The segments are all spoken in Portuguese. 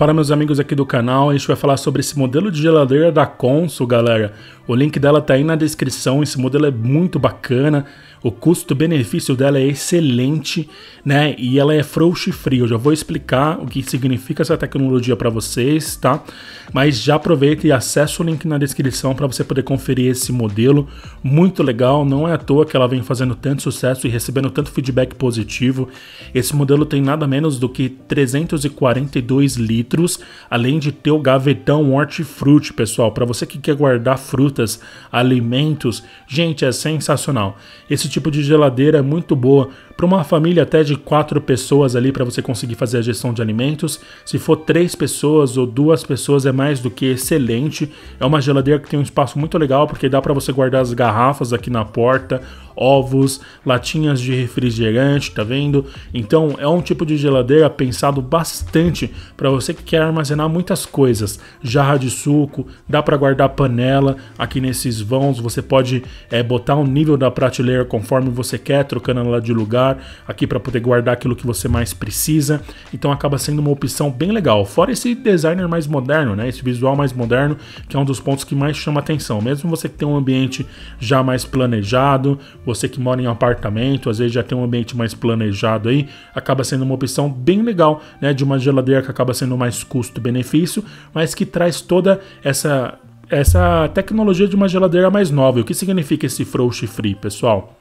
Fala meus amigos aqui do canal, a gente vai falar sobre esse modelo de geladeira da Consul, galera. O link dela tá aí na descrição, esse modelo é muito bacana, o custo-benefício dela é excelente, né? E ela é frouxo e frio, eu já vou explicar o que significa essa tecnologia para vocês, tá? Mas já aproveita e acessa o link na descrição para você poder conferir esse modelo, muito legal, não é à toa que ela vem fazendo tanto sucesso e recebendo tanto feedback positivo. Esse modelo tem nada menos do que 342 litros litros, além de ter o gavetão hortifruti, pessoal, para você que quer guardar frutas, alimentos. Gente, é sensacional. Esse tipo de geladeira é muito boa para uma família até de quatro pessoas ali para você conseguir fazer a gestão de alimentos, se for três pessoas ou duas pessoas é mais do que excelente. É uma geladeira que tem um espaço muito legal porque dá para você guardar as garrafas aqui na porta, ovos, latinhas de refrigerante, tá vendo? Então é um tipo de geladeira pensado bastante para você que quer armazenar muitas coisas, jarra de suco, dá para guardar panela aqui nesses vãos, você pode é, botar o um nível da prateleira conforme você quer, trocando ela de lugar celular, aqui para poder guardar aquilo que você mais precisa. Então acaba sendo uma opção bem legal. Fora esse designer mais moderno, né? Esse visual mais moderno, que é um dos pontos que mais chama atenção. Mesmo você que tem um ambiente já mais planejado, você que mora em um apartamento, às vezes já tem um ambiente mais planejado aí, acaba sendo uma opção bem legal, né? De uma geladeira que acaba sendo mais custo-benefício, mas que traz toda essa essa tecnologia de uma geladeira mais nova. O que significa esse frost free, pessoal?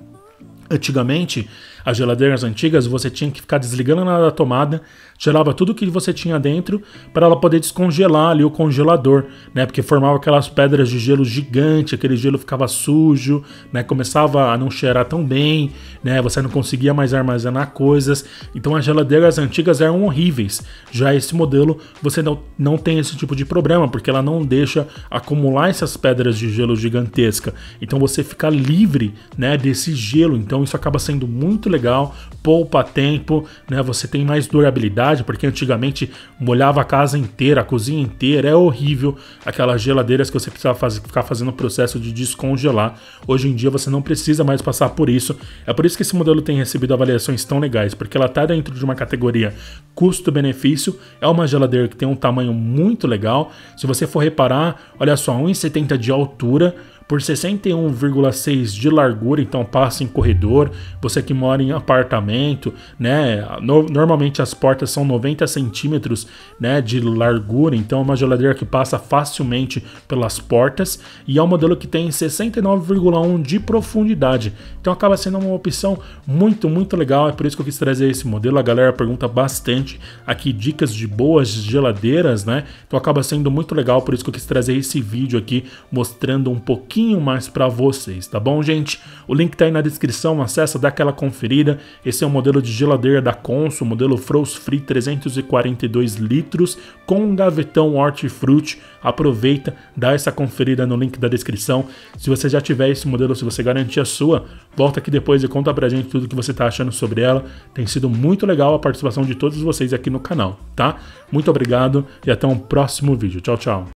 Antigamente, as geladeiras antigas você tinha que ficar desligando na tomada, tirava tudo que você tinha dentro para ela poder descongelar ali o congelador, né? Porque formava aquelas pedras de gelo gigante, aquele gelo ficava sujo, né? Começava a não cheirar tão bem, né? Você não conseguia mais armazenar coisas. Então as geladeiras antigas eram horríveis. Já esse modelo você não, não tem esse tipo de problema, porque ela não deixa acumular essas pedras de gelo gigantesca. Então você fica livre, né, desse gelo. Então então isso acaba sendo muito legal, poupa tempo, né? Você tem mais durabilidade, porque antigamente molhava a casa inteira, a cozinha inteira, é horrível aquelas geladeiras que você precisava fazer, ficar fazendo o processo de descongelar. Hoje em dia você não precisa mais passar por isso. É por isso que esse modelo tem recebido avaliações tão legais, porque ela está dentro de uma categoria custo-benefício, é uma geladeira que tem um tamanho muito legal. Se você for reparar, olha só, 1,70 de altura, por 61,6 de largura, então passa em corredor. Você que mora em apartamento, né? No, normalmente as portas são 90 centímetros, né, de largura, então é uma geladeira que passa facilmente pelas portas e é um modelo que tem 69,1 de profundidade. Então acaba sendo uma opção muito, muito legal. É por isso que eu quis trazer esse modelo. A galera pergunta bastante aqui dicas de boas geladeiras, né? Então acaba sendo muito legal, por isso que eu quis trazer esse vídeo aqui mostrando um pouquinho pouquinho mais para vocês, tá bom, gente? O link tá aí na descrição, acessa, dá aquela conferida. Esse é o modelo de geladeira da Consul, modelo Frost Free 342 litros, com um gavetão Hortifruti. Aproveita, dá essa conferida no link da descrição. Se você já tiver esse modelo, se você garantir a sua, volta aqui depois e conta pra gente tudo que você tá achando sobre ela. Tem sido muito legal a participação de todos vocês aqui no canal, tá? Muito obrigado e até um próximo vídeo. Tchau, tchau.